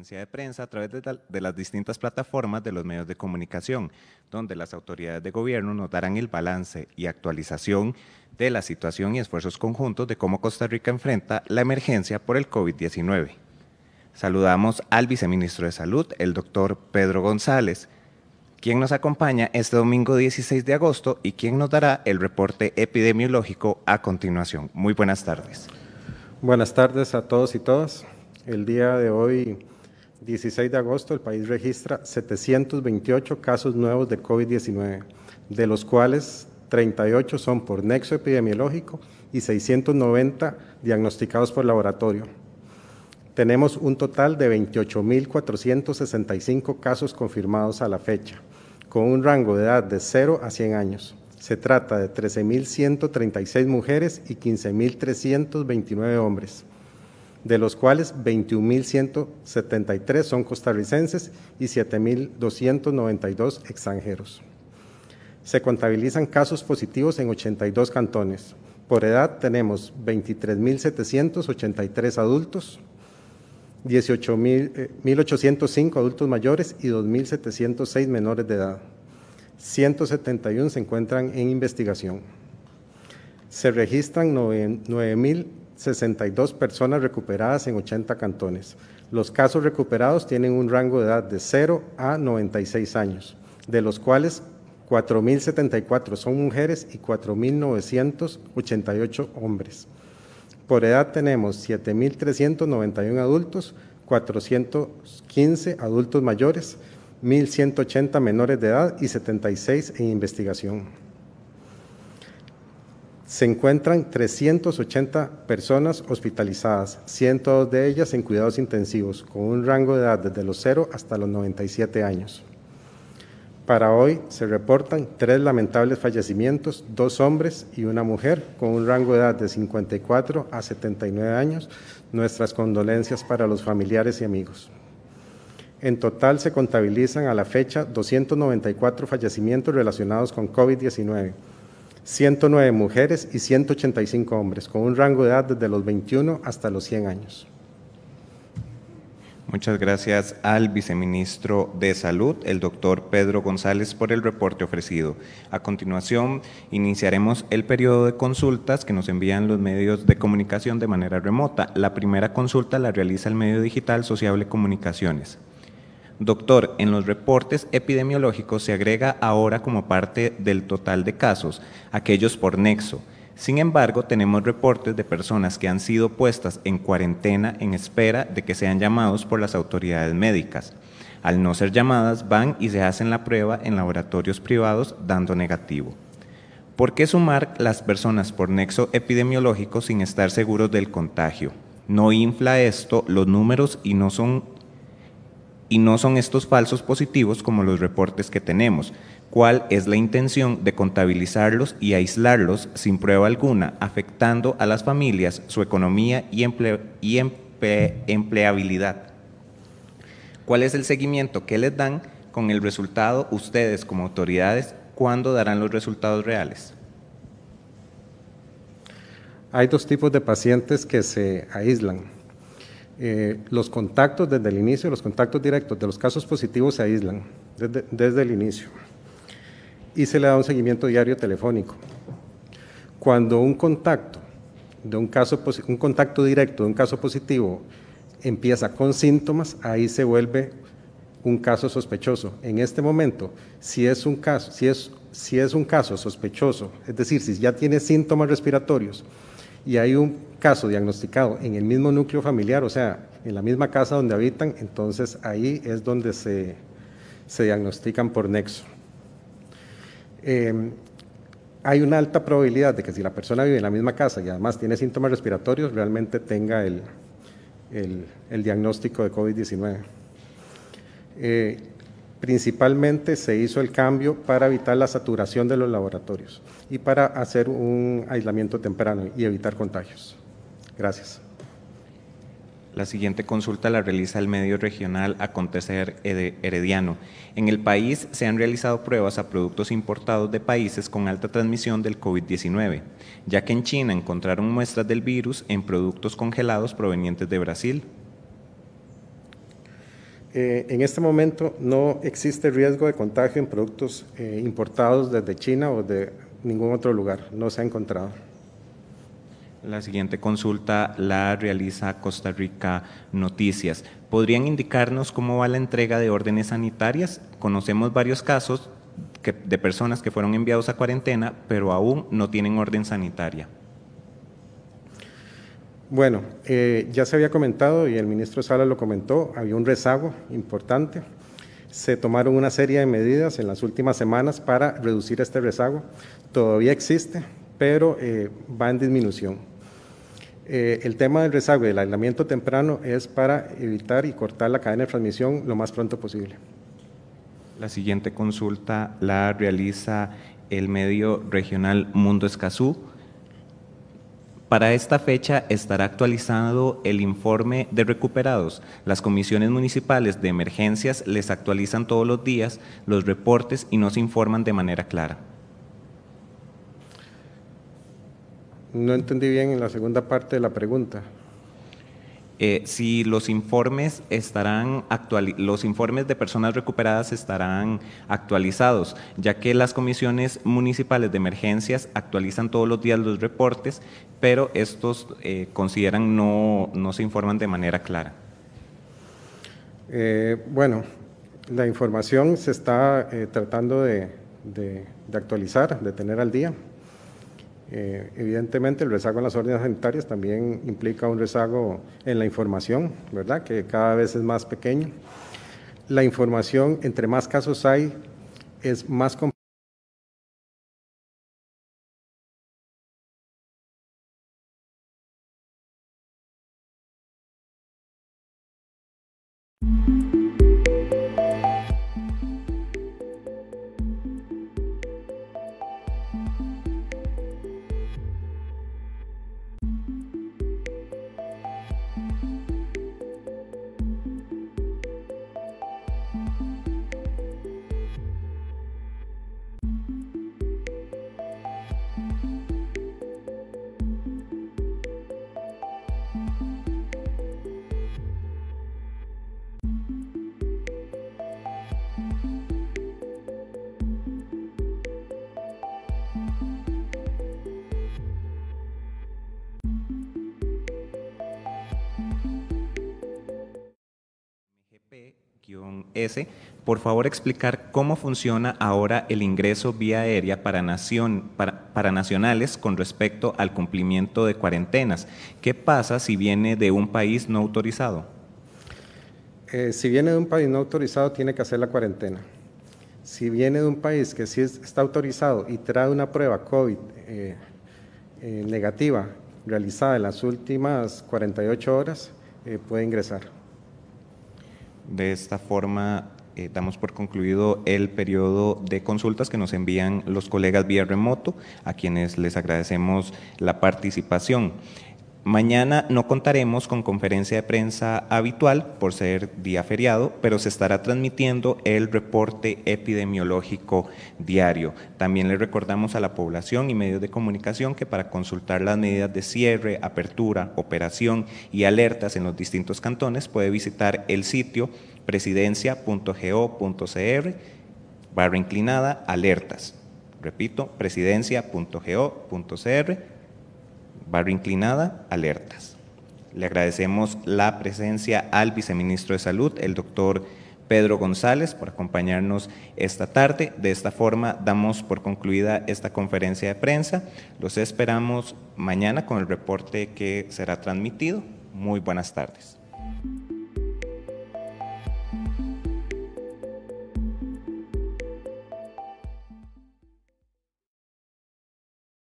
de prensa a través de, de, las distintas plataformas de los medios de comunicación, donde las autoridades de gobierno nos darán el balance y actualización de la situación y esfuerzos conjuntos de cómo Costa Rica enfrenta la emergencia por el COVID-19. Saludamos al viceministro de Salud, el doctor Pedro González, quien nos acompaña este domingo 16 de agosto y quien nos dará el reporte epidemiológico a continuación. Muy buenas tardes. Buenas tardes a todos y todas. El día de hoy 16 de agosto, el país registra 728 casos nuevos de COVID-19, de los cuales 38 son por nexo epidemiológico y 690 diagnosticados por laboratorio. Tenemos un total de 28.465 casos confirmados a la fecha, con un rango de edad de 0 a 100 años. Se trata de 13.136 mujeres y 15.329 hombres de los cuales 21.173 son costarricenses y 7.292 extranjeros. Se contabilizan casos positivos en 82 cantones. Por edad tenemos 23.783 adultos, 18.805 eh, adultos mayores y 2.706 menores de edad. 171 se encuentran en investigación. Se registran 9.000 62 personas recuperadas en 80 cantones. Los casos recuperados tienen un rango de edad de 0 a 96 años, de los cuales 4.074 son mujeres y 4.988 hombres. Por edad tenemos 7.391 adultos, 415 adultos mayores, 1.180 menores de edad y 76 en investigación se encuentran 380 personas hospitalizadas, 102 de ellas en cuidados intensivos, con un rango de edad desde los 0 hasta los 97 años. Para hoy se reportan tres lamentables fallecimientos, dos hombres y una mujer, con un rango de edad de 54 a 79 años. Nuestras condolencias para los familiares y amigos. En total se contabilizan a la fecha 294 fallecimientos relacionados con COVID-19 109 mujeres y 185 hombres, con un rango de edad desde los 21 hasta los 100 años. Muchas gracias al viceministro de Salud, el doctor Pedro González, por el reporte ofrecido. A continuación, iniciaremos el periodo de consultas que nos envían los medios de comunicación de manera remota. La primera consulta la realiza el medio digital Sociable Comunicaciones. Doctor, en los reportes epidemiológicos se agrega ahora como parte del total de casos aquellos por nexo. Sin embargo, tenemos reportes de personas que han sido puestas en cuarentena en espera de que sean llamados por las autoridades médicas. Al no ser llamadas, van y se hacen la prueba en laboratorios privados dando negativo. ¿Por qué sumar las personas por nexo epidemiológico sin estar seguros del contagio? No infla esto los números y no son y no son estos falsos positivos como los reportes que tenemos. ¿Cuál es la intención de contabilizarlos y aislarlos sin prueba alguna, afectando a las familias, su economía y, empleabilidad? ¿Cuál es el seguimiento que les dan con el resultado ustedes como autoridades? ¿Cuándo darán los resultados reales? Hay dos tipos de pacientes que se aíslan eh, los contactos desde el inicio, los contactos directos de los casos positivos se aíslan desde, el inicio y se le da un seguimiento diario telefónico. Cuando un contacto, de un, caso, un contacto directo de un caso positivo empieza con síntomas, ahí se vuelve un caso sospechoso. En este momento, si es un caso, si si es un caso sospechoso, es decir, si ya tiene síntomas respiratorios, y hay un caso diagnosticado en el mismo núcleo familiar, o sea, en la misma casa donde habitan, entonces ahí es donde se, diagnostican por nexo. Em, hay una alta probabilidad de que si la persona vive en la misma casa y además tiene síntomas respiratorios, realmente tenga el, diagnóstico de COVID-19 principalmente se hizo el cambio para evitar la saturación de los laboratorios y para hacer un aislamiento temprano y evitar contagios. Gracias. La siguiente consulta la realiza el medio regional Acontecer Herediano. En el país se han realizado pruebas a productos importados de países con alta transmisión del COVID-19, ya que en China encontraron muestras del virus en productos congelados provenientes de Brasil, eh, en este momento no existe riesgo de contagio en productos eh, importados desde China o de ningún otro lugar, no se ha encontrado. La siguiente consulta la realiza Costa Rica Noticias. ¿Podrían indicarnos cómo va la entrega de órdenes sanitarias? Conocemos varios casos de personas que fueron enviados a cuarentena, pero aún no tienen orden sanitaria. Bueno, eh, ya se había comentado y el ministro Sala lo comentó, había un rezago importante. Se tomaron una serie de medidas en las últimas semanas para reducir este rezago. Todavía existe, pero eh, va en disminución. Eh, el tema del rezago y el aislamiento temprano es para evitar y cortar la cadena de transmisión lo más pronto posible. La siguiente consulta la realiza el medio regional Mundo Escazú para esta fecha estará actualizado el informe de recuperados. Las comisiones municipales de emergencias les actualizan todos los días los reportes y nos informan de manera clara. No entendí bien en la segunda parte de la pregunta. Eh, si los informes estarán los informes de personas recuperadas estarán actualizados, ya que las comisiones municipales de emergencias actualizan todos los días los reportes, pero estos eh, consideran no, no se informan de manera clara. Eh, bueno, la información se está tratando de actualizar, de tener al día. Eh, evidentemente el rezago en las órdenes sanitarias también implica un rezago en la información, ¿verdad? Que cada vez es más pequeño. La información, entre más casos hay, es más compleja. S, por favor explicar cómo funciona ahora el ingreso vía aérea para, nación, para, para, nacionales con respecto al cumplimiento de cuarentenas. ¿Qué pasa si viene de un país no autorizado? Eh, si viene de un país no autorizado, tiene que hacer la cuarentena. Si viene de un país que sí está autorizado y trae una prueba COVID eh, eh, negativa realizada en las últimas 48 horas, puede ingresar. De esta forma, eh, damos por concluido el periodo de consultas que nos envían los colegas vía remoto, a quienes les agradecemos la participación. Mañana no contaremos con conferencia de prensa habitual por ser día feriado, pero se estará transmitiendo el reporte epidemiológico diario. También le recordamos a la población y medios de comunicación que para consultar las medidas de cierre, apertura, operación y alertas en los distintos cantones puede visitar el sitio presidencia.go.cr barra inclinada alertas. Repito, presidencia.go.cr Barra inclinada, alertas. Le agradecemos la presencia al viceministro de Salud, el doctor Pedro González, por acompañarnos esta tarde. De esta forma damos por concluida esta conferencia de prensa. Los esperamos mañana con el reporte que será transmitido. Muy buenas tardes.